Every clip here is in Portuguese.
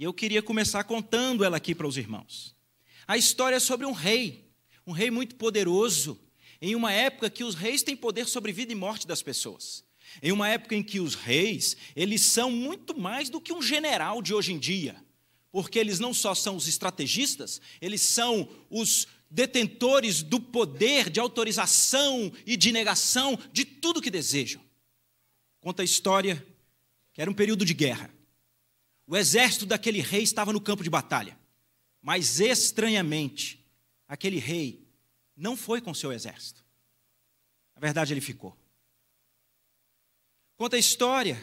E eu queria começar contando ela aqui para os irmãos. A história é sobre um rei, um rei muito poderoso, em uma época que os reis têm poder sobre vida e morte das pessoas. Em uma época em que os reis, eles são muito mais do que um general de hoje em dia, porque eles não só são os estrategistas, eles são os detentores do poder de autorização e de negação de tudo que desejam. Conta a história que era um período de guerra. O exército daquele rei estava no campo de batalha, mas estranhamente, aquele rei não foi com seu exército. Na verdade, ele ficou. Conta a história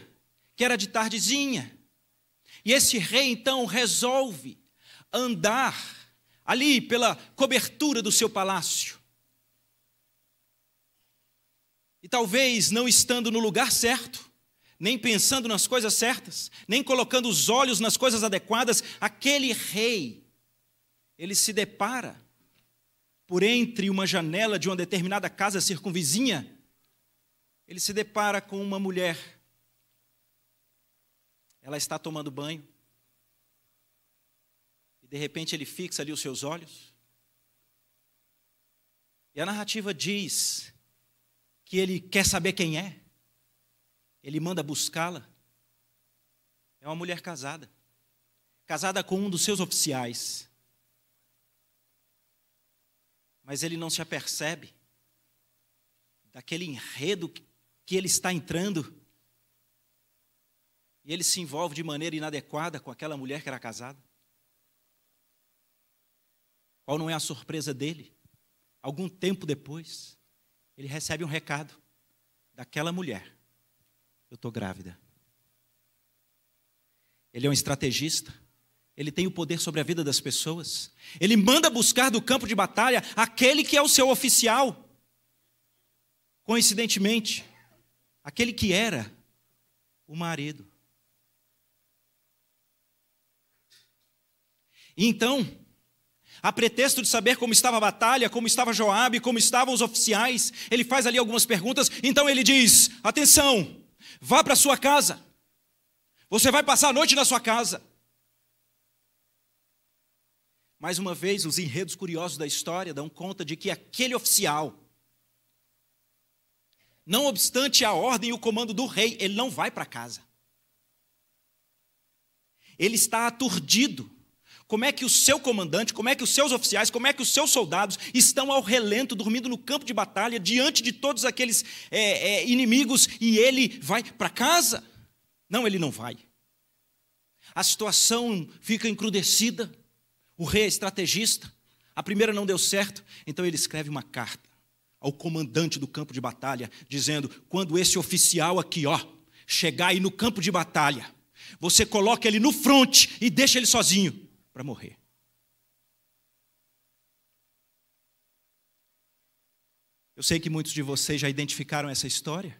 que era de tardezinha, e esse rei então resolve andar ali pela cobertura do seu palácio. E talvez não estando no lugar certo, nem pensando nas coisas certas, nem colocando os olhos nas coisas adequadas, aquele rei, ele se depara por entre uma janela de uma determinada casa circunvizinha, ele se depara com uma mulher. Ela está tomando banho. E de repente ele fixa ali os seus olhos. E a narrativa diz que ele quer saber quem é ele manda buscá-la. É uma mulher casada, casada com um dos seus oficiais. Mas ele não se apercebe daquele enredo que ele está entrando. E ele se envolve de maneira inadequada com aquela mulher que era casada. Qual não é a surpresa dele? Algum tempo depois, ele recebe um recado daquela mulher eu estou grávida. Ele é um estrategista. Ele tem o poder sobre a vida das pessoas. Ele manda buscar do campo de batalha aquele que é o seu oficial. Coincidentemente, aquele que era o marido. E então, a pretexto de saber como estava a batalha, como estava Joabe, como estavam os oficiais, ele faz ali algumas perguntas. Então ele diz: "Atenção! Vá para sua casa. Você vai passar a noite na sua casa. Mais uma vez, os enredos curiosos da história dão conta de que aquele oficial, não obstante a ordem e o comando do rei, ele não vai para casa. Ele está aturdido. Como é que o seu comandante, como é que os seus oficiais, como é que os seus soldados estão ao relento, dormindo no campo de batalha, diante de todos aqueles é, é, inimigos, e ele vai para casa? Não, ele não vai. A situação fica encrudecida, o rei é estrategista, a primeira não deu certo, então ele escreve uma carta ao comandante do campo de batalha, dizendo: quando esse oficial aqui, ó, chegar aí no campo de batalha, você coloca ele no fronte e deixa ele sozinho para morrer. Eu sei que muitos de vocês já identificaram essa história.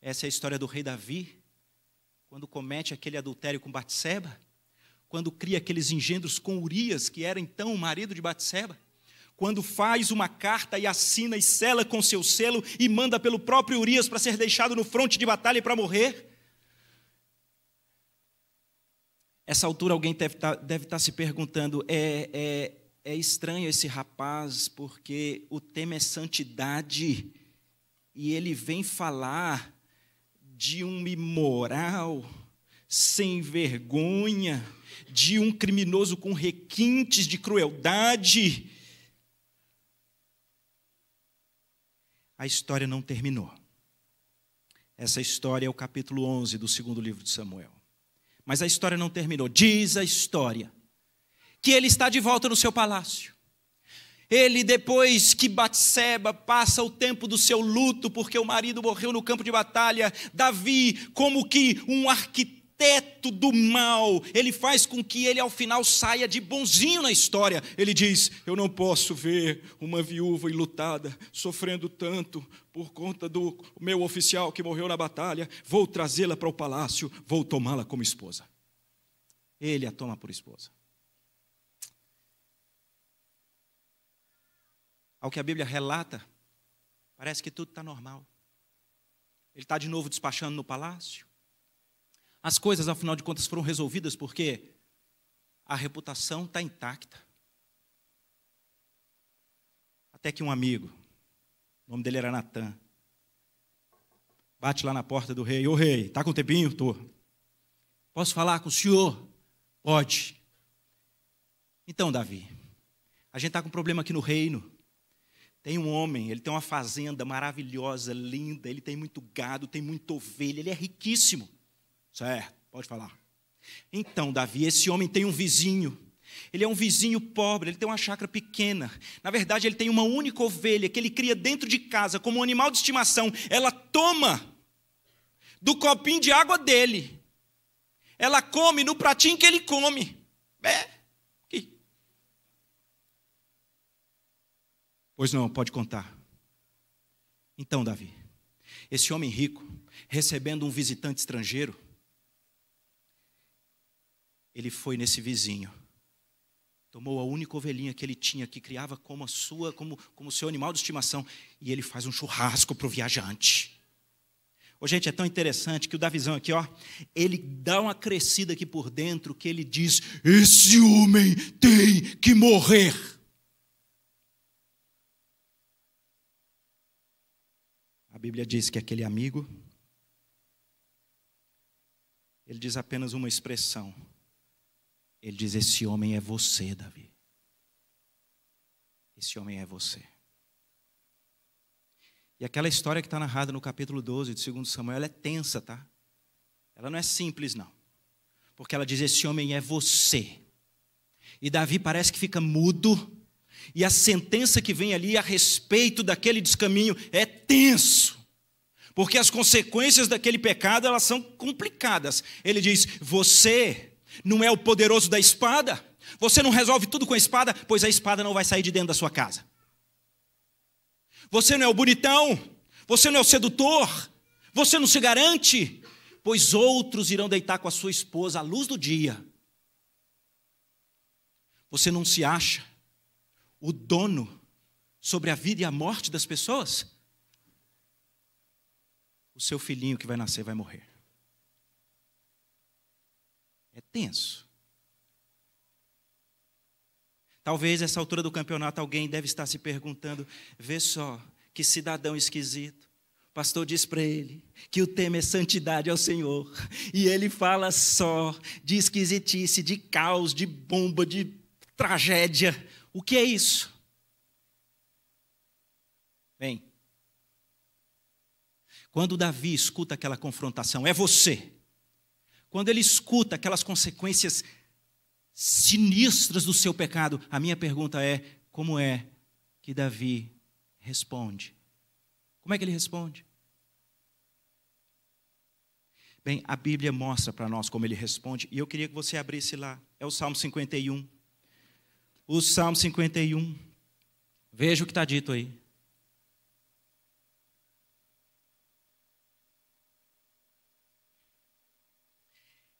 Essa é a história do rei Davi, quando comete aquele adultério com Batseba, quando cria aqueles engendros com Urias, que era então o marido de Batseba, quando faz uma carta e assina e sela com seu selo e manda pelo próprio Urias para ser deixado no fronte de batalha para morrer. Essa altura alguém deve estar, tá, deve estar tá se perguntando: é, é, é estranho esse rapaz, porque o tema é santidade, e ele vem falar de um imoral, sem vergonha, de um criminoso com requintes de crueldade. A história não terminou. Essa história é o capítulo 11 do segundo livro de Samuel. Mas a história não terminou. Diz a história que ele está de volta no seu palácio. Ele, depois que Batseba passa o tempo do seu luto, porque o marido morreu no campo de batalha, Davi, como que um arquiteto, teto do mal, ele faz com que ele ao final saia de bonzinho na história. Ele diz: Eu não posso ver uma viúva enlutada sofrendo tanto por conta do meu oficial que morreu na batalha. Vou trazê-la para o palácio, vou tomá-la como esposa. Ele a toma por esposa. Ao que a Bíblia relata, parece que tudo está normal. Ele está de novo despachando no palácio as coisas, afinal de contas, foram resolvidas porque a reputação está intacta. Até que um amigo, o nome dele era Natan, bate lá na porta do rei: Ô rei, tá com tempinho? Estou. Posso falar com o senhor? Pode. Então, Davi, a gente está com um problema aqui no reino. Tem um homem, ele tem uma fazenda maravilhosa, linda, ele tem muito gado, tem muita ovelha, ele é riquíssimo. Certo, pode falar. Então, Davi, esse homem tem um vizinho. Ele é um vizinho pobre, ele tem uma chácara pequena. Na verdade, ele tem uma única ovelha que ele cria dentro de casa como um animal de estimação. Ela toma do copinho de água dele. Ela come no pratinho que ele come. É. Pois não, pode contar. Então, Davi, esse homem rico, recebendo um visitante estrangeiro, ele foi nesse vizinho. Tomou a única ovelhinha que ele tinha, que criava como a sua, como, como seu animal de estimação, e ele faz um churrasco para o viajante. Oh, gente, é tão interessante que o Davizão aqui, ó, ele dá uma crescida aqui por dentro que ele diz: Esse homem tem que morrer. A Bíblia diz que aquele amigo, ele diz apenas uma expressão: ele diz: Esse homem é você, Davi. Esse homem é você. E aquela história que está narrada no capítulo 12 de 2 Samuel é tensa, tá? Ela não é simples, não. Porque ela diz: Esse homem é você. E Davi parece que fica mudo, e a sentença que vem ali a respeito daquele descaminho é tenso. Porque as consequências daquele pecado, elas são complicadas. Ele diz: "Você não é o poderoso da espada. Você não resolve tudo com a espada, pois a espada não vai sair de dentro da sua casa. Você não é o bonitão, você não é o sedutor, você não se garante, pois outros irão deitar com a sua esposa à luz do dia. Você não se acha o dono sobre a vida e a morte das pessoas? O seu filhinho que vai nascer vai morrer. É tenso. Talvez essa altura do campeonato alguém deve estar se perguntando: vê só, que cidadão esquisito. O pastor diz para ele que o tema é santidade ao Senhor. E ele fala só de esquisitice, de caos, de bomba, de tragédia. O que é isso? Bem, quando Davi escuta aquela confrontação, é você. Quando ele escuta aquelas consequências sinistras do seu pecado, a minha pergunta é: como é que Davi responde? Como é que ele responde? Bem, a Bíblia mostra para nós como ele responde, e eu queria que você abrisse lá. É o Salmo 51. O Salmo 51. Veja o que está dito aí.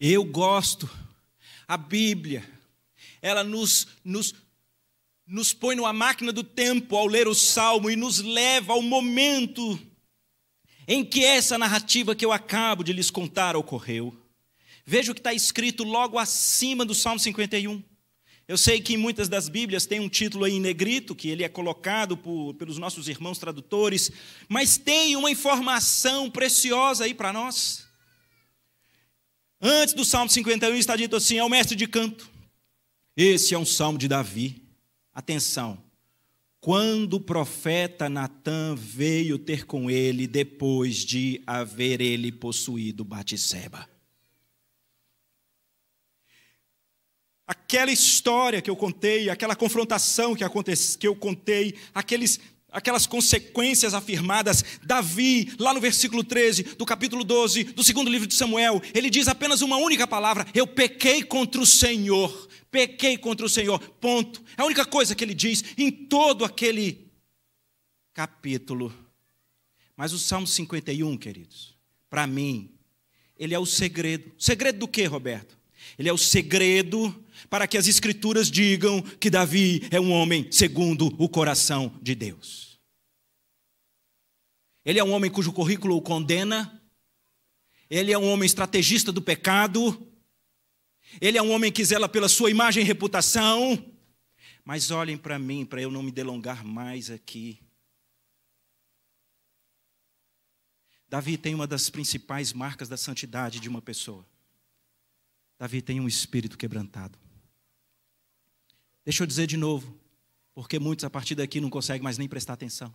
Eu gosto. A Bíblia, ela nos, nos, nos põe numa máquina do tempo ao ler o salmo e nos leva ao momento em que essa narrativa que eu acabo de lhes contar ocorreu. Veja o que está escrito logo acima do Salmo 51. Eu sei que em muitas das Bíblias tem um título aí em negrito, que ele é colocado por, pelos nossos irmãos tradutores, mas tem uma informação preciosa aí para nós. Antes do Salmo 51 está dito assim: é o mestre de canto. Esse é um salmo de Davi. Atenção. Quando o profeta Natan veio ter com ele depois de haver ele possuído Batisseba. Aquela história que eu contei, aquela confrontação que, eu contei, aqueles aquelas consequências afirmadas, Davi, lá no versículo 13 do capítulo 12 do segundo livro de Samuel, ele diz apenas uma única palavra: Eu pequei contra o Senhor, pequei contra o Senhor, ponto. É a única coisa que ele diz em todo aquele capítulo. Mas o Salmo 51, queridos, para mim, ele é o segredo. Segredo do que, Roberto? Ele é o segredo para que as Escrituras digam que Davi é um homem segundo o coração de Deus. Ele é um homem cujo currículo o condena, ele é um homem estrategista do pecado, ele é um homem que zela pela sua imagem e reputação. Mas olhem para mim, para eu não me delongar mais aqui. Davi tem uma das principais marcas da santidade de uma pessoa. Davi tem um espírito quebrantado. Deixa eu dizer de novo, porque muitos a partir daqui não conseguem mais nem prestar atenção.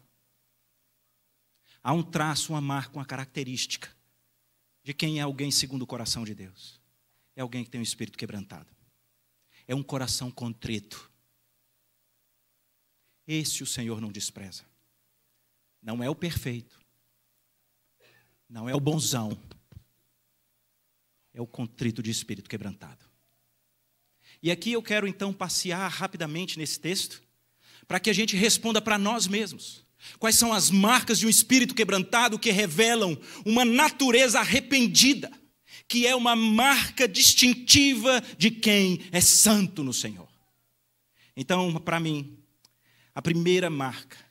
Há um traço, uma marca, uma característica de quem é alguém segundo o coração de Deus. É alguém que tem um espírito quebrantado. É um coração contrito. Esse o Senhor não despreza. Não é o perfeito. Não é o bonzão é o contrito de espírito quebrantado. E aqui eu quero então passear rapidamente nesse texto, para que a gente responda para nós mesmos. Quais são as marcas de um espírito quebrantado que revelam uma natureza arrependida, que é uma marca distintiva de quem é santo no Senhor? Então, para mim, a primeira marca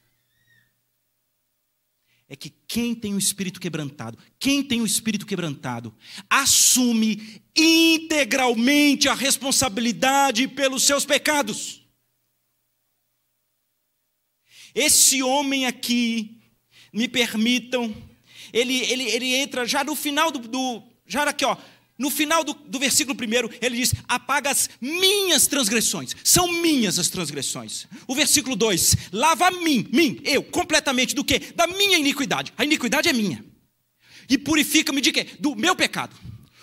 é que quem tem o espírito quebrantado, quem tem o espírito quebrantado, assume integralmente a responsabilidade pelos seus pecados. Esse homem aqui, me permitam, ele, ele, ele entra já no final do, do já aqui, ó, no final do, do versículo 1, ele diz: Apaga as minhas transgressões. São minhas as transgressões. O versículo 2: Lava mim, mim, eu, completamente do que? Da minha iniquidade. A iniquidade é minha. E purifica-me de quê? Do meu pecado.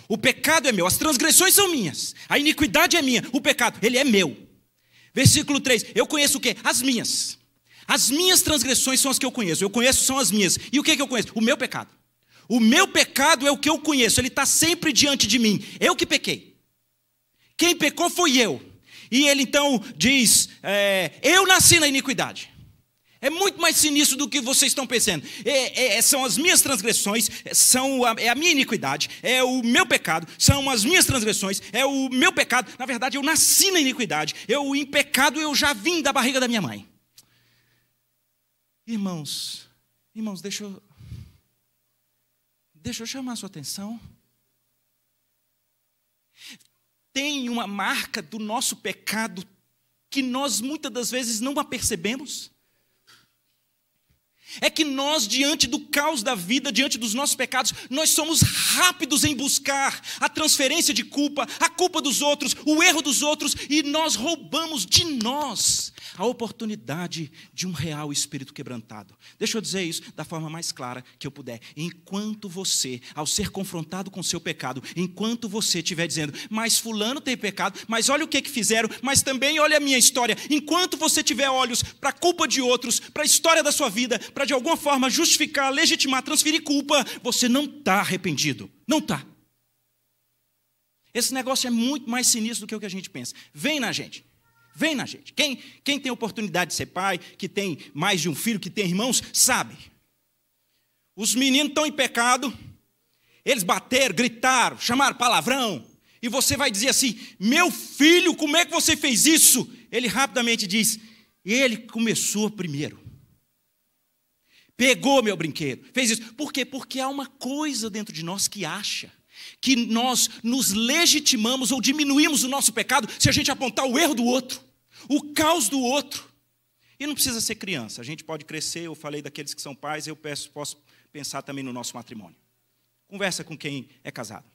O pecado é meu, as transgressões são minhas. A iniquidade é minha, o pecado, ele é meu. Versículo 3: Eu conheço o quê? As minhas. As minhas transgressões são as que eu conheço. Eu conheço são as minhas. E o que, que eu conheço? O meu pecado. O meu pecado é o que eu conheço, ele está sempre diante de mim. Eu que pequei. Quem pecou foi eu. E ele então diz: é, Eu nasci na iniquidade. É muito mais sinistro do que vocês estão pensando. É, é, é são as minhas transgressões, é, são a, é a minha iniquidade, é o meu pecado, são as minhas transgressões, é o meu pecado. Na verdade, eu nasci na iniquidade. Eu, em pecado, eu já vim da barriga da minha mãe. Irmãos, irmãos, deixa eu Deixa eu chamar a sua atenção. Tem uma marca do nosso pecado que nós muitas das vezes não a percebemos é que nós, diante do caos da vida, diante dos nossos pecados, nós somos rápidos em buscar a transferência de culpa, a culpa dos outros, o erro dos outros, e nós roubamos de nós a oportunidade de um real espírito quebrantado. Deixa eu dizer isso da forma mais clara que eu puder. Enquanto você, ao ser confrontado com seu pecado, enquanto você estiver dizendo, mas Fulano tem pecado, mas olha o que, que fizeram, mas também olha a minha história, enquanto você tiver olhos para a culpa de outros, para a história da sua vida, para para de alguma forma justificar, legitimar, transferir culpa, você não está arrependido. Não está. Esse negócio é muito mais sinistro do que o que a gente pensa. Vem na gente. Vem na gente. Quem, quem tem oportunidade de ser pai, que tem mais de um filho, que tem irmãos, sabe. Os meninos estão em pecado, eles bateram, gritaram, chamaram palavrão, e você vai dizer assim: Meu filho, como é que você fez isso? Ele rapidamente diz: Ele começou primeiro pegou meu brinquedo, fez isso. Por quê? Porque há uma coisa dentro de nós que acha que nós nos legitimamos ou diminuímos o nosso pecado se a gente apontar o erro do outro, o caos do outro. E não precisa ser criança, a gente pode crescer. Eu falei daqueles que são pais, eu peço, posso pensar também no nosso matrimônio. Conversa com quem é casado.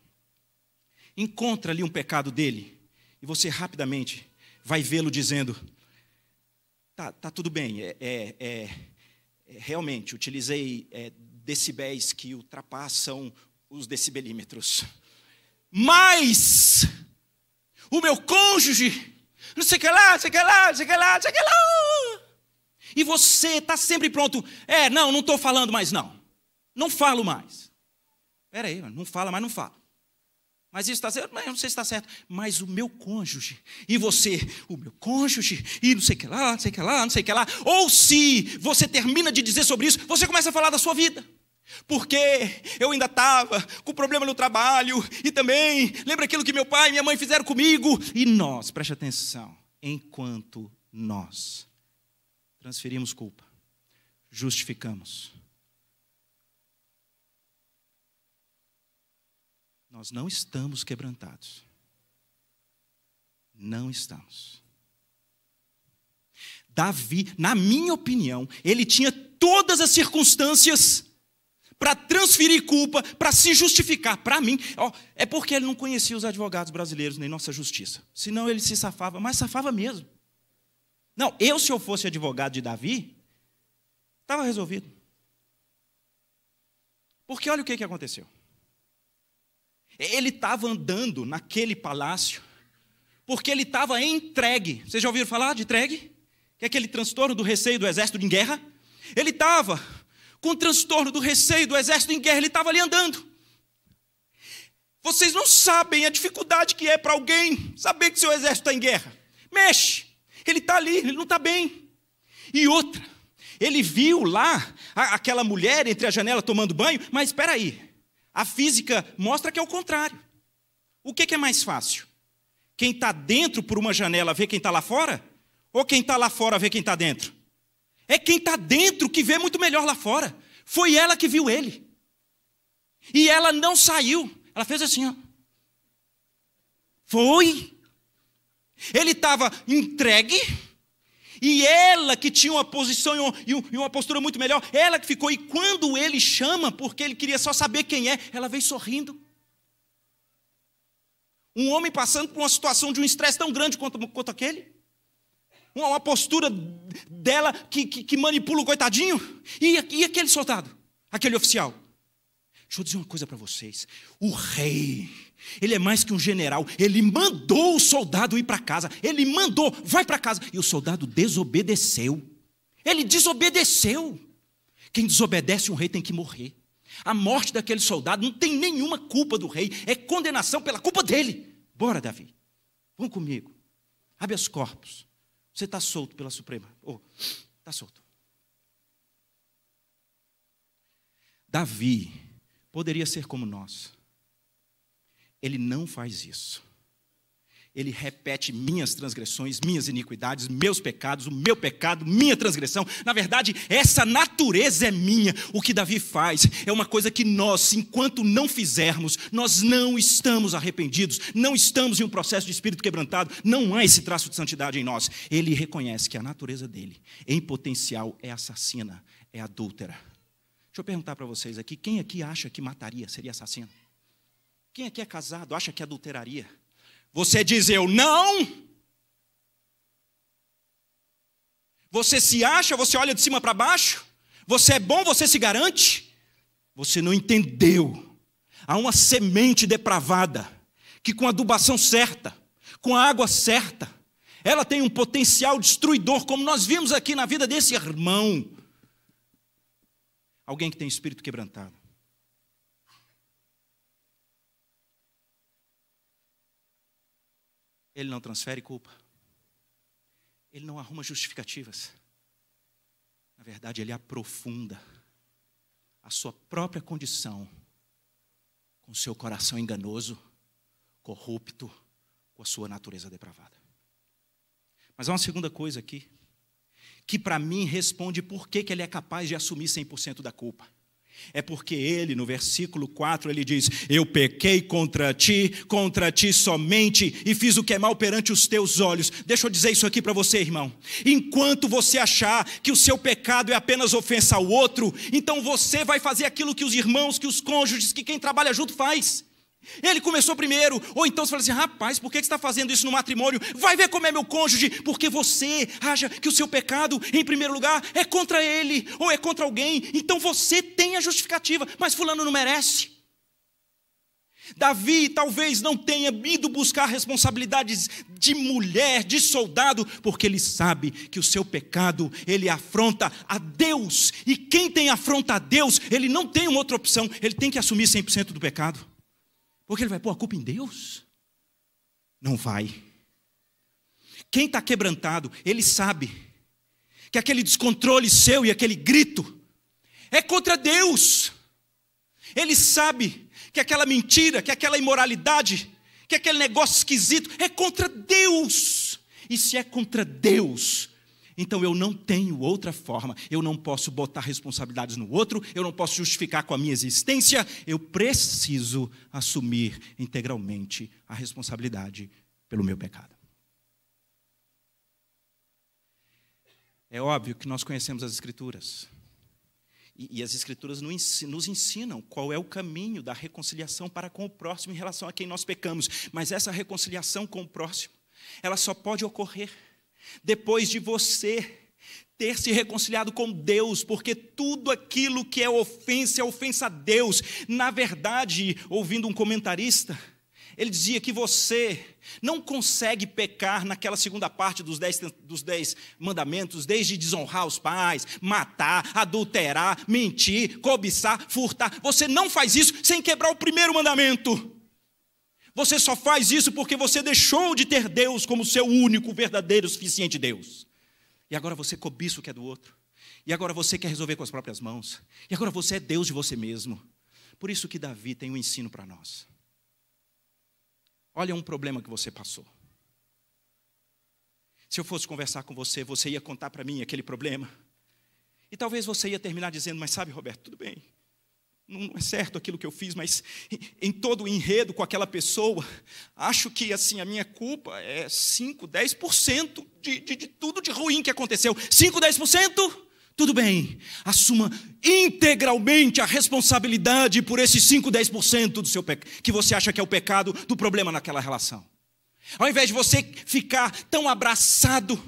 Encontra ali um pecado dele e você rapidamente vai vê-lo dizendo: tá, tá tudo bem, é, é, é realmente utilizei é, decibéis que ultrapassam os decibelímetros. Mas o meu cônjuge, não sei o que lá, não sei o que lá, não sei o que lá, não sei o que lá. E você está sempre pronto. É, não, não estou falando mais, não. Não falo mais. Espera aí, não fala mais, não fala. Mas isso está certo? eu não sei se está certo. Mas o meu cônjuge e você, o meu cônjuge e não sei o que lá, não sei o que lá, não sei o que lá. Ou se você termina de dizer sobre isso, você começa a falar da sua vida. Porque eu ainda estava com problema no trabalho e também lembra aquilo que meu pai e minha mãe fizeram comigo. E nós, preste atenção, enquanto nós transferimos culpa, justificamos, Nós não estamos quebrantados. Não estamos. Davi, na minha opinião, ele tinha todas as circunstâncias para transferir culpa, para se justificar. Para mim, ó, é porque ele não conhecia os advogados brasileiros nem nossa justiça. Senão ele se safava, mas safava mesmo. Não, eu, se eu fosse advogado de Davi, estava resolvido. Porque olha o que, que aconteceu. Ele estava andando naquele palácio porque ele estava entregue. Vocês já ouviram falar de entregue? Que é aquele transtorno do receio do exército em guerra? Ele estava com o transtorno do receio do exército em guerra, ele estava ali andando. Vocês não sabem a dificuldade que é para alguém saber que seu exército está em guerra. Mexe, ele está ali, ele não está bem. E outra, ele viu lá aquela mulher entre a janela tomando banho, mas espera aí, a física mostra que é o contrário. O que, é mais fácil? Quem está dentro por uma janela vê quem está lá fora? Ou quem está lá fora vê quem está dentro? É quem está dentro que vê muito melhor lá fora. Foi ela que viu ele. E ela não saiu. Ela fez assim, ó. Foi. Ele estava entregue e ela que tinha uma posição e uma postura muito melhor, ela que ficou. E quando ele chama, porque ele queria só saber quem é, ela veio sorrindo. Um homem passando por uma situação de um estresse tão grande quanto, quanto aquele. Uma, uma postura dela que, que, que, manipula o coitadinho. E, e aquele soldado, aquele oficial. Deixa eu dizer uma coisa para vocês: o rei ele é mais que um general. Ele mandou o soldado ir para casa. Ele mandou, vai para casa. E o soldado desobedeceu. Ele desobedeceu. Quem desobedece um rei tem que morrer. A morte daquele soldado não tem nenhuma culpa do rei, é condenação pela culpa dele. Bora, Davi. Vão comigo. os corpos. Você está solto pela Suprema. Oh, está solto. Davi poderia ser como nós. Ele não faz isso. Ele repete minhas transgressões, minhas iniquidades, meus pecados, o meu pecado, minha transgressão. Na verdade, essa natureza é minha. O que Davi faz é uma coisa que nós, enquanto não fizermos, nós não estamos arrependidos, não estamos em um processo de espírito quebrantado, não há esse traço de santidade em nós. Ele reconhece que a natureza dele, em potencial, é assassina, é adúltera. Deixa eu perguntar para vocês aqui: quem aqui acha que mataria, seria assassino? Quem aqui é casado acha que é adulteraria? Você diz eu não. Você se acha, você olha de cima para baixo. Você é bom, você se garante. Você não entendeu. Há uma semente depravada que, com a adubação certa, com a água certa, ela tem um potencial destruidor, como nós vimos aqui na vida desse irmão. Alguém que tem espírito quebrantado. Ele não transfere culpa. Ele não arruma justificativas. Na verdade, ele aprofunda a sua própria condição com seu coração enganoso, corrupto, com a sua natureza depravada. Mas há uma segunda coisa aqui, que para mim responde por que, que ele é capaz de assumir 100% da culpa. É porque ele, no versículo 4, ele diz: Eu pequei contra ti, contra ti somente, e fiz o que é mal perante os teus olhos. Deixa eu dizer isso aqui para você, irmão. Enquanto você achar que o seu pecado é apenas ofensa ao outro, então você vai fazer aquilo que os irmãos, que os cônjuges, que quem trabalha junto faz. Ele começou primeiro, ou então você fala assim: rapaz, por que você está fazendo isso no matrimônio? Vai ver como é meu cônjuge, porque você acha que o seu pecado, em primeiro lugar, é contra ele ou é contra alguém, então você tem a justificativa, mas Fulano não merece. Davi talvez não tenha ido buscar responsabilidades de mulher, de soldado, porque ele sabe que o seu pecado, ele afronta a Deus. E quem tem afronta a Deus, ele não tem uma outra opção, ele tem que assumir 100% do pecado. Porque ele vai pôr a culpa é em Deus? Não vai. Quem está quebrantado, ele sabe que aquele descontrole seu e aquele grito é contra Deus. Ele sabe que aquela mentira, que aquela imoralidade, que aquele negócio esquisito é contra Deus. E se é contra Deus, então eu não tenho outra forma, eu não posso botar responsabilidades no outro, eu não posso justificar com a minha existência, eu preciso assumir integralmente a responsabilidade pelo meu pecado. É óbvio que nós conhecemos as Escrituras. E, as Escrituras nos ensinam qual é o caminho da reconciliação para com o próximo em relação a quem nós pecamos. Mas essa reconciliação com o próximo, ela só pode ocorrer depois de você ter se reconciliado com Deus, porque tudo aquilo que é ofensa é ofensa a Deus. Na verdade, ouvindo um comentarista, ele dizia que você não consegue pecar naquela segunda parte dos dez, dos dez mandamentos, desde desonrar os pais, matar, adulterar, mentir, cobiçar, furtar. Você não faz isso sem quebrar o primeiro mandamento. Você só faz isso porque você deixou de ter Deus como seu único, verdadeiro, suficiente Deus. E agora você cobiça o que é do outro. E agora você quer resolver com as próprias mãos. E agora você é Deus de você mesmo. Por isso que Davi tem um ensino para nós. Olha um problema que você passou. Se eu fosse conversar com você, você ia contar para mim aquele problema. E talvez você ia terminar dizendo: Mas sabe, Roberto, tudo bem não é certo aquilo que eu fiz, mas em todo o enredo com aquela pessoa, acho que assim a minha culpa é 5, 10% de, de, de tudo de ruim que aconteceu. 5, 10%? Tudo bem, assuma integralmente a responsabilidade por esses 5, 10% do seu que você acha que é o pecado do problema naquela relação. Ao invés de você ficar tão abraçado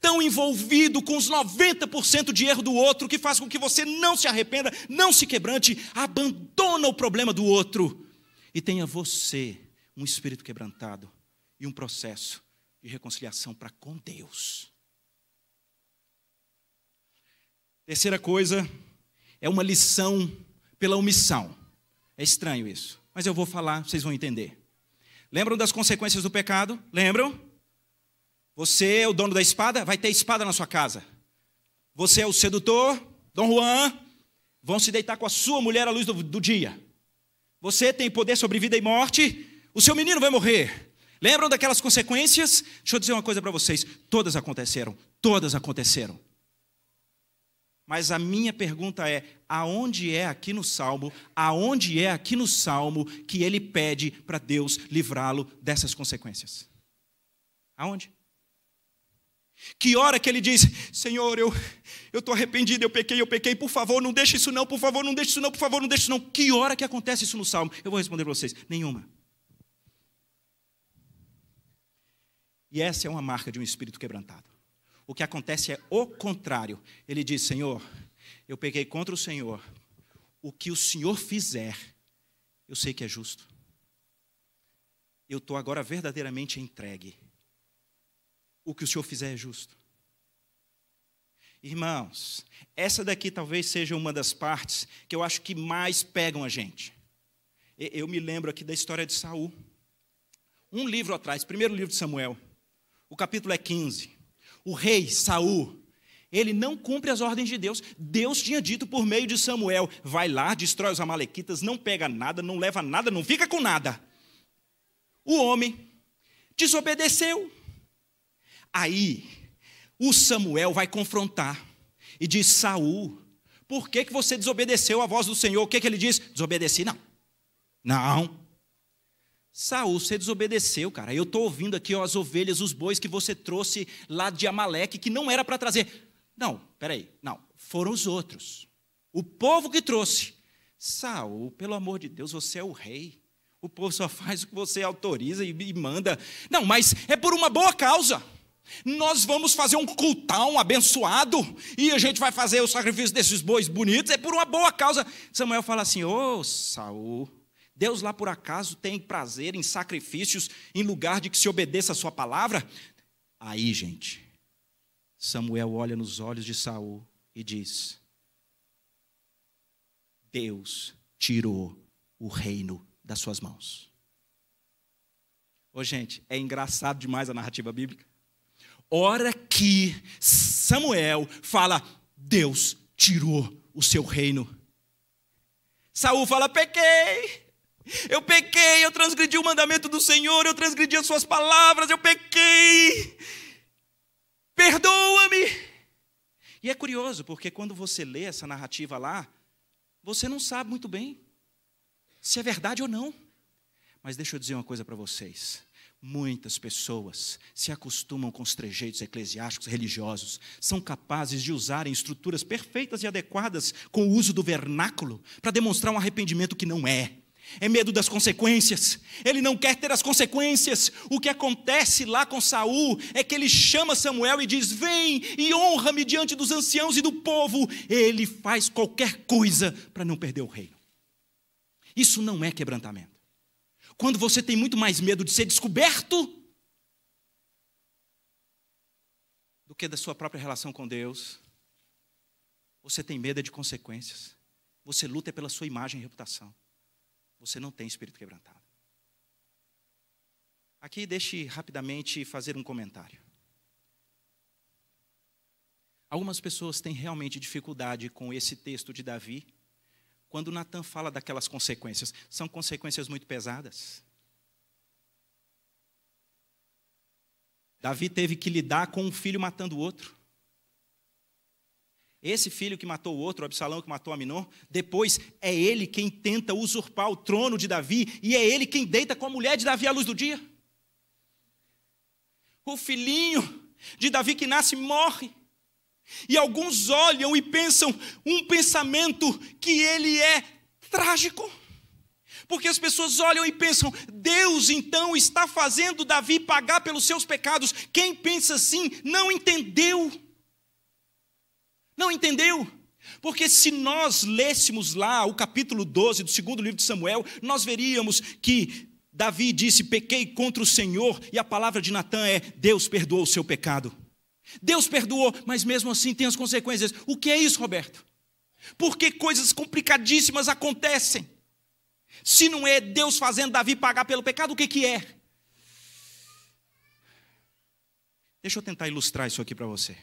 tão envolvido com os 90% de erro do outro, que faz com que você não se arrependa, não se quebrante, abandona o problema do outro e tenha você um espírito quebrantado e um processo de reconciliação para com Deus. Terceira coisa é uma lição pela omissão. É estranho isso, mas eu vou falar, vocês vão entender. Lembram das consequências do pecado? Lembram? Você é o dono da espada, vai ter espada na sua casa. Você é o sedutor, Dom Juan, vão se deitar com a sua mulher à luz do, do dia. Você tem poder sobre vida e morte, o seu menino vai morrer. Lembram daquelas consequências? Deixa eu dizer uma coisa para vocês: todas aconteceram, todas aconteceram. Mas a minha pergunta é: aonde é aqui no Salmo, aonde é aqui no Salmo que ele pede para Deus livrá-lo dessas consequências? Aonde? Que hora que ele diz: Senhor, eu estou arrependido, eu pequei, eu pequei, por favor, não deixe isso não, por favor, não deixe isso não, por favor, não deixe isso não. Que hora que acontece isso no Salmo? Eu vou responder para vocês: nenhuma. E essa é uma marca de um espírito quebrantado. O que acontece é o contrário. Ele diz: Senhor, eu pequei contra o Senhor. O que o Senhor fizer, eu sei que é justo. Eu estou agora verdadeiramente entregue o que o Senhor fizer é justo. Irmãos, essa daqui talvez seja uma das partes que eu acho que mais pegam a gente. Eu me lembro aqui da história de Saul. Um livro atrás, primeiro livro de Samuel, o capítulo é 15. O rei Saul, ele não cumpre as ordens de Deus. Deus tinha dito por meio de Samuel: vai lá, destrói os amalequitas, não pega nada, não leva nada, não fica com nada. O homem desobedeceu Aí o Samuel vai confrontar e diz: Saul, por que, que você desobedeceu a voz do Senhor? O que, que ele diz? Desobedeci, não. Não. Saul, você desobedeceu, cara. Eu estou ouvindo aqui ó, as ovelhas, os bois que você trouxe lá de Amaleque, que não era para trazer. Não, peraí, não. Foram os outros. O povo que trouxe. Saul, pelo amor de Deus, você é o rei. O povo só faz o que você autoriza e manda. Não, mas é por uma boa causa. Nós vamos fazer um cultão abençoado e a gente vai fazer o sacrifício desses bois bonitos, é por uma boa causa. Samuel fala assim: Ô oh, Saul, Deus lá por acaso tem prazer em sacrifícios em lugar de que se obedeça a sua palavra? Aí, gente, Samuel olha nos olhos de Saul e diz: Deus tirou o reino das suas mãos. Ô, gente, é engraçado demais a narrativa bíblica hora que Samuel fala: Deus tirou o seu reino. Saul fala: pequei. Eu pequei, eu transgredi o mandamento do Senhor, eu transgredi as suas palavras, eu pequei. Perdoa-me. E é curioso, porque quando você lê essa narrativa lá, você não sabe muito bem se é verdade ou não. Mas deixa eu dizer uma coisa para vocês. Muitas pessoas se acostumam com os trejeitos eclesiásticos religiosos, são capazes de usarem estruturas perfeitas e adequadas com o uso do vernáculo para demonstrar um arrependimento que não é. É medo das consequências. Ele não quer ter as consequências. O que acontece lá com Saul é que ele chama Samuel e diz: "Vem e honra-me diante dos anciãos e do povo". Ele faz qualquer coisa para não perder o reino. Isso não é quebrantamento quando você tem muito mais medo de ser descoberto do que da sua própria relação com Deus. Você tem medo de consequências. Você luta pela sua imagem e reputação. Você não tem espírito quebrantado. Aqui deixe rapidamente fazer um comentário. Algumas pessoas têm realmente dificuldade com esse texto de Davi, quando Natan fala daquelas consequências, são consequências muito pesadas. Davi teve que lidar com um filho matando o outro. Esse filho que matou o outro, o Absalão que matou Aminon, depois é ele quem tenta usurpar o trono de Davi e é ele quem deita com a mulher de Davi à luz do dia. O filhinho de Davi que nasce morre. E alguns olham e pensam um pensamento que ele é trágico. Porque as pessoas olham e pensam: Deus então está fazendo Davi pagar pelos seus pecados. Quem pensa assim não entendeu. Não entendeu? Porque se nós lêssemos lá o capítulo 12 do segundo livro de Samuel, nós veríamos que Davi disse: Pequei contra o Senhor, e a palavra de Natã é: Deus perdoou o seu pecado. Deus perdoou, mas mesmo assim tem as consequências. O que é isso, Roberto? Por que coisas complicadíssimas acontecem? Se não é Deus fazendo Davi pagar pelo pecado, o que, que é? Deixa eu tentar ilustrar isso aqui para você.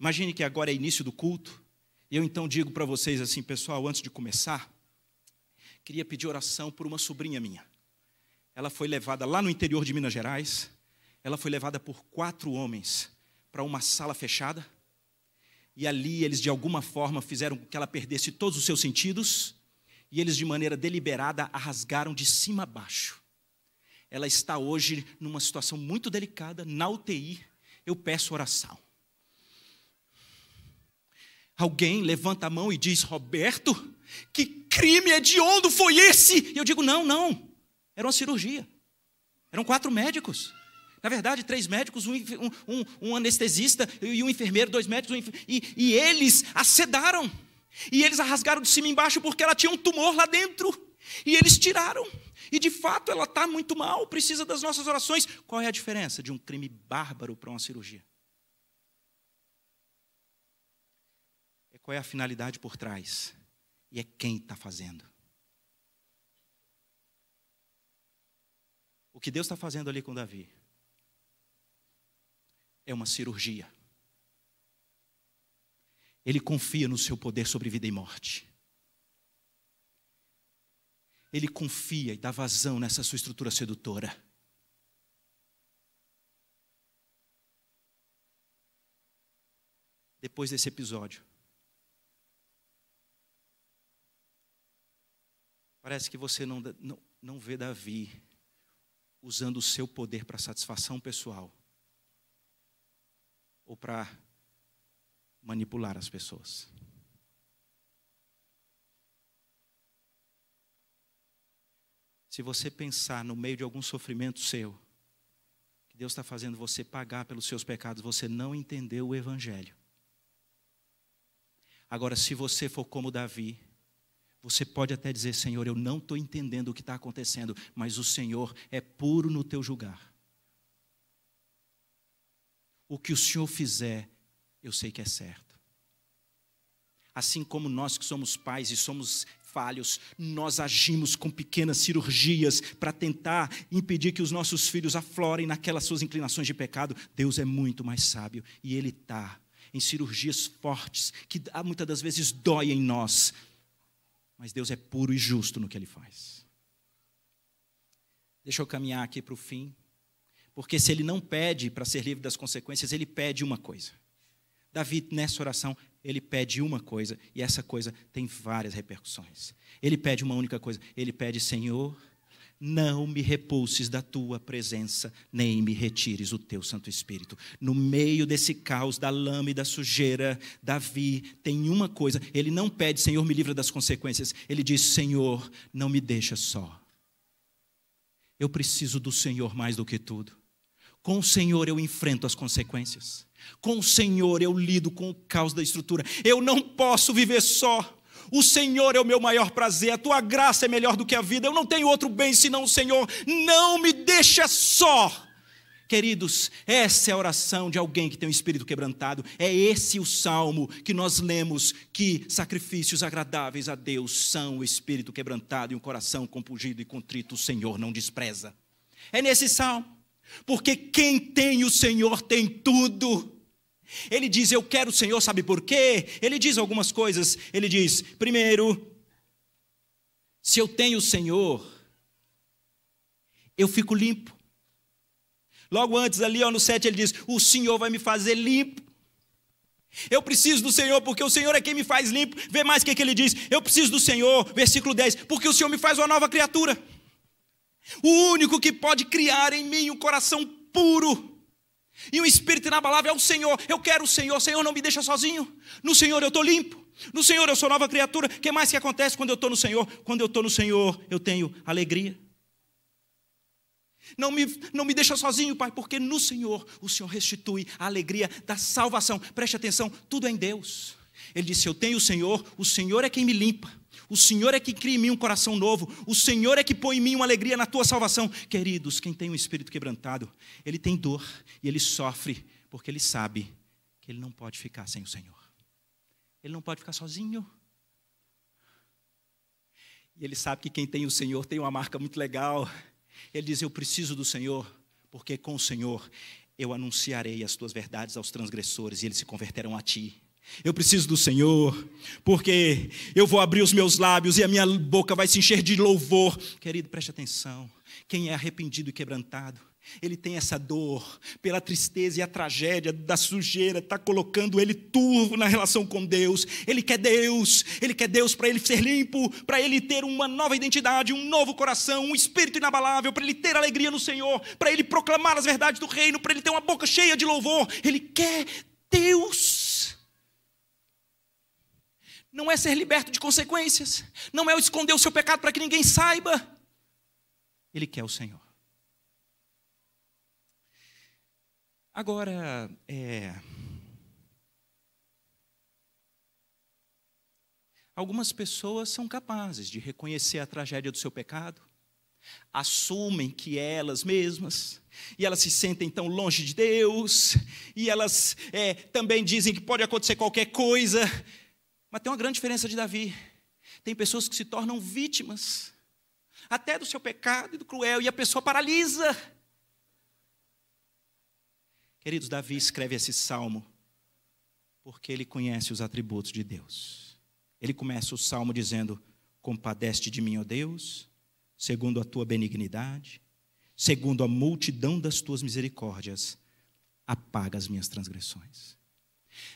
Imagine que agora é início do culto, e eu então digo para vocês assim, pessoal, antes de começar, queria pedir oração por uma sobrinha minha. Ela foi levada lá no interior de Minas Gerais, ela foi levada por quatro homens para uma sala fechada, e ali eles de alguma forma fizeram com que ela perdesse todos os seus sentidos, e eles de maneira deliberada a rasgaram de cima a baixo. Ela está hoje numa situação muito delicada, na UTI. Eu peço oração. Alguém levanta a mão e diz: Roberto, que crime hediondo foi esse? E eu digo: não, não. Era uma cirurgia. Eram quatro médicos. Na verdade, três médicos, um, um, um anestesista e um enfermeiro, dois médicos, um e, e eles a sedaram. E eles a rasgaram de cima e embaixo porque ela tinha um tumor lá dentro. E eles tiraram. E de fato ela está muito mal, precisa das nossas orações. Qual é a diferença de um crime bárbaro para uma cirurgia? É qual é a finalidade por trás. E é quem está fazendo. O que Deus está fazendo ali com Davi é uma cirurgia. Ele confia no seu poder sobre vida e morte. Ele confia e dá vazão nessa sua estrutura sedutora. Depois desse episódio, parece que você não, não, não vê Davi usando o seu poder para satisfação pessoal ou para manipular as pessoas. Se você pensar no meio de algum sofrimento seu, que Deus está fazendo você pagar pelos seus pecados, você não entendeu o Evangelho. Agora, se você for como Davi, você pode até dizer: Senhor, eu não estou entendendo o que está acontecendo, mas o Senhor é puro no teu julgar o que o Senhor fizer, eu sei que é certo. Assim como nós que somos pais e somos falhos, nós agimos com pequenas cirurgias para tentar impedir que os nossos filhos aflorem naquelas suas inclinações de pecado. Deus é muito mais sábio e Ele está em cirurgias fortes que ah, muitas das vezes doem em nós, mas Deus é puro e justo no que Ele faz. Deixa eu caminhar aqui para o fim. Porque se ele não pede para ser livre das consequências, ele pede uma coisa. Davi, nessa oração, ele pede uma coisa, e essa coisa tem várias repercussões. Ele pede uma única coisa, ele pede, Senhor, não me repulses da tua presença, nem me retires o teu Santo Espírito. No meio desse caos, da lama e da sujeira, Davi tem uma coisa: ele não pede, Senhor, me livra das consequências. Ele diz, Senhor, não me deixa só. Eu preciso do Senhor mais do que tudo. Com o Senhor eu enfrento as consequências. Com o Senhor eu lido com o caos da estrutura. Eu não posso viver só. O Senhor é o meu maior prazer, a tua graça é melhor do que a vida. Eu não tenho outro bem senão o Senhor. Não me deixa só. Queridos, essa é a oração de alguém que tem o um espírito quebrantado. É esse o salmo que nós lemos que sacrifícios agradáveis a Deus são o espírito quebrantado e um coração compungido e contrito o Senhor não despreza. É nesse salmo porque quem tem o Senhor tem tudo. Ele diz: Eu quero o Senhor, sabe por quê? Ele diz algumas coisas. Ele diz: Primeiro, se eu tenho o Senhor, eu fico limpo. Logo antes, ali ó, no 7, ele diz: O Senhor vai me fazer limpo. Eu preciso do Senhor, porque o Senhor é quem me faz limpo. Vê mais o que, é que ele diz. Eu preciso do Senhor, versículo 10, porque o Senhor me faz uma nova criatura. O único que pode criar em mim um coração puro e um espírito inabalável é o Senhor. Eu quero o Senhor. Senhor, não me deixa sozinho. No Senhor eu estou limpo. No Senhor eu sou nova criatura. O que mais que acontece quando eu estou no Senhor? Quando eu estou no Senhor, eu tenho alegria. Não me, não me deixa sozinho, Pai, porque no Senhor o Senhor restitui a alegria da salvação. Preste atenção, tudo é em Deus. Ele disse: Eu tenho o Senhor, o Senhor é quem me limpa. O Senhor é que cria em mim um coração novo. O Senhor é que põe em mim uma alegria na tua salvação. Queridos, quem tem um espírito quebrantado, ele tem dor e ele sofre, porque ele sabe que ele não pode ficar sem o Senhor. Ele não pode ficar sozinho. E ele sabe que quem tem o Senhor tem uma marca muito legal. Ele diz: Eu preciso do Senhor, porque com o Senhor eu anunciarei as tuas verdades aos transgressores e eles se converterão a ti. Eu preciso do Senhor, porque eu vou abrir os meus lábios e a minha boca vai se encher de louvor. Querido, preste atenção. Quem é arrependido e quebrantado, ele tem essa dor pela tristeza e a tragédia da sujeira, está colocando ele turvo na relação com Deus. Ele quer Deus, ele quer Deus para ele ser limpo, para ele ter uma nova identidade, um novo coração, um espírito inabalável, para ele ter alegria no Senhor, para ele proclamar as verdades do reino, para ele ter uma boca cheia de louvor. Ele quer Deus não é ser liberto de consequências, não é o esconder o seu pecado para que ninguém saiba. Ele quer o Senhor. Agora, é... algumas pessoas são capazes de reconhecer a tragédia do seu pecado, assumem que é elas mesmas, e elas se sentem tão longe de Deus, e elas é, também dizem que pode acontecer qualquer coisa, mas tem uma grande diferença de Davi. Tem pessoas que se tornam vítimas, até do seu pecado e do cruel, e a pessoa paralisa. Queridos, Davi escreve esse salmo porque ele conhece os atributos de Deus. Ele começa o salmo dizendo: Compadeste de mim, ó Deus, segundo a tua benignidade, segundo a multidão das tuas misericórdias, apaga as minhas transgressões.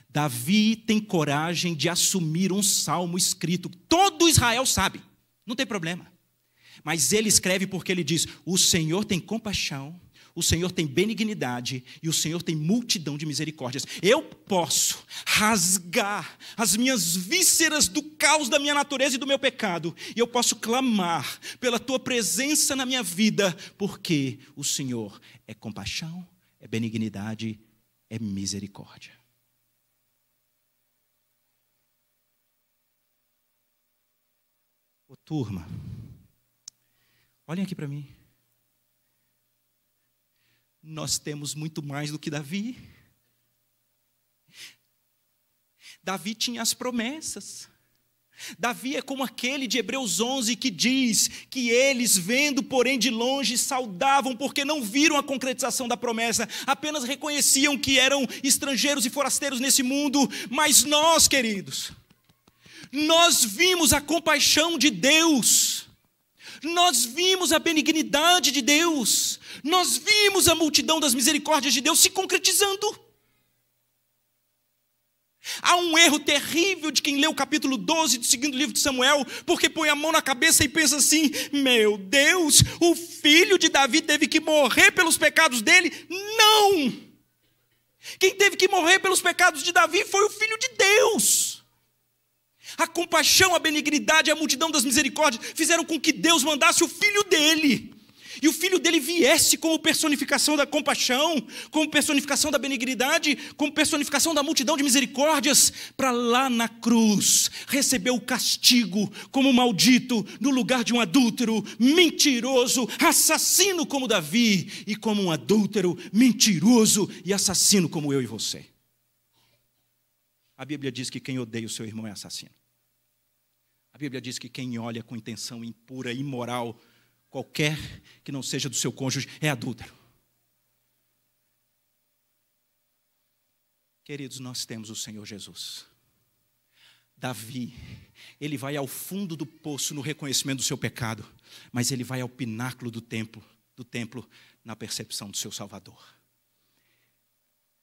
Davi tem coragem de assumir um salmo escrito, todo Israel sabe, não tem problema. Mas ele escreve porque ele diz: O Senhor tem compaixão, o Senhor tem benignidade e o Senhor tem multidão de misericórdias. Eu posso rasgar as minhas vísceras do caos da minha natureza e do meu pecado, e eu posso clamar pela tua presença na minha vida, porque o Senhor é compaixão, é benignidade, é misericórdia. Ô, turma, olhem aqui para mim. Nós temos muito mais do que Davi. Davi tinha as promessas. Davi é como aquele de Hebreus 11 que diz que eles, vendo porém de longe, saudavam, porque não viram a concretização da promessa, apenas reconheciam que eram estrangeiros e forasteiros nesse mundo, mas nós, queridos, nós vimos a compaixão de Deus, nós vimos a benignidade de Deus, nós vimos a multidão das misericórdias de Deus se concretizando. Há um erro terrível de quem lê o capítulo 12 do segundo livro de Samuel, porque põe a mão na cabeça e pensa assim: meu Deus, o filho de Davi teve que morrer pelos pecados dele? Não! Quem teve que morrer pelos pecados de Davi foi o filho de Deus. A compaixão, a benignidade, a multidão das misericórdias fizeram com que Deus mandasse o filho dele. E o filho dele viesse como personificação da compaixão, como personificação da benignidade, como personificação da multidão de misericórdias, para lá na cruz recebeu o castigo como maldito, no lugar de um adúltero, mentiroso, assassino como Davi, e como um adúltero, mentiroso e assassino como eu e você. A Bíblia diz que quem odeia o seu irmão é assassino. A Bíblia diz que quem olha com intenção impura, imoral, qualquer que não seja do seu cônjuge, é adúltero. Queridos, nós temos o Senhor Jesus. Davi, ele vai ao fundo do poço no reconhecimento do seu pecado, mas ele vai ao pináculo do templo, do templo na percepção do seu Salvador.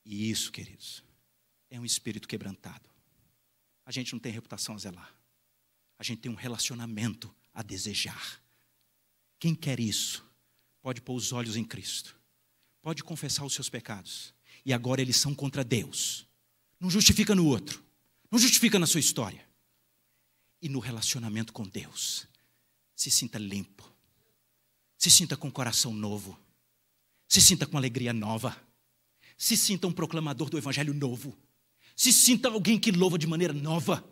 E isso, queridos, é um espírito quebrantado. A gente não tem reputação a zelar a gente tem um relacionamento a desejar. Quem quer isso, pode pôr os olhos em Cristo, pode confessar os seus pecados, e agora eles são contra Deus. Não justifica no outro, não justifica na sua história. E no relacionamento com Deus, se sinta limpo, se sinta com coração novo, se sinta com alegria nova, se sinta um proclamador do Evangelho novo, se sinta alguém que louva de maneira nova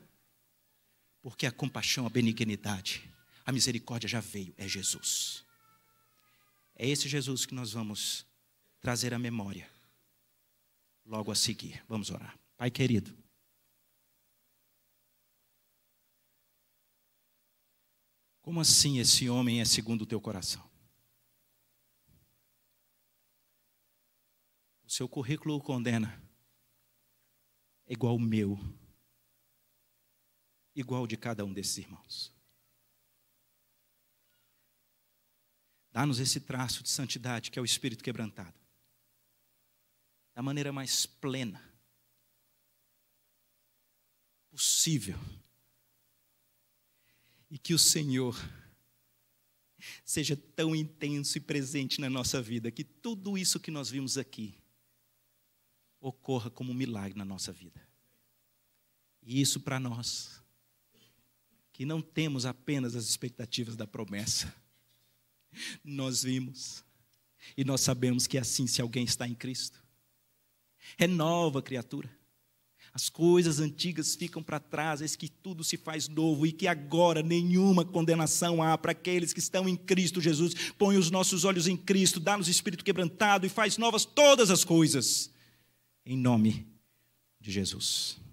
porque a compaixão, a benignidade, a misericórdia já veio, é Jesus. É esse Jesus que nós vamos trazer à memória logo a seguir. Vamos orar. Pai querido, como assim esse homem é segundo o teu coração? O seu currículo o condena, é igual o meu igual de cada um desses irmãos. Dá-nos esse traço de santidade que é o espírito quebrantado, da maneira mais plena possível. E que o Senhor seja tão intenso e presente na nossa vida, que tudo isso que nós vimos aqui ocorra como um milagre na nossa vida. E isso para nós que não temos apenas as expectativas da promessa. Nós vimos e nós sabemos que é assim se alguém está em Cristo. Renova é nova criatura. As coisas antigas ficam para trás, eis que tudo se faz novo e que agora nenhuma condenação há para aqueles que estão em Cristo Jesus. Põe os nossos olhos em Cristo, dá-nos espírito quebrantado e faz novas todas as coisas. Em nome de Jesus.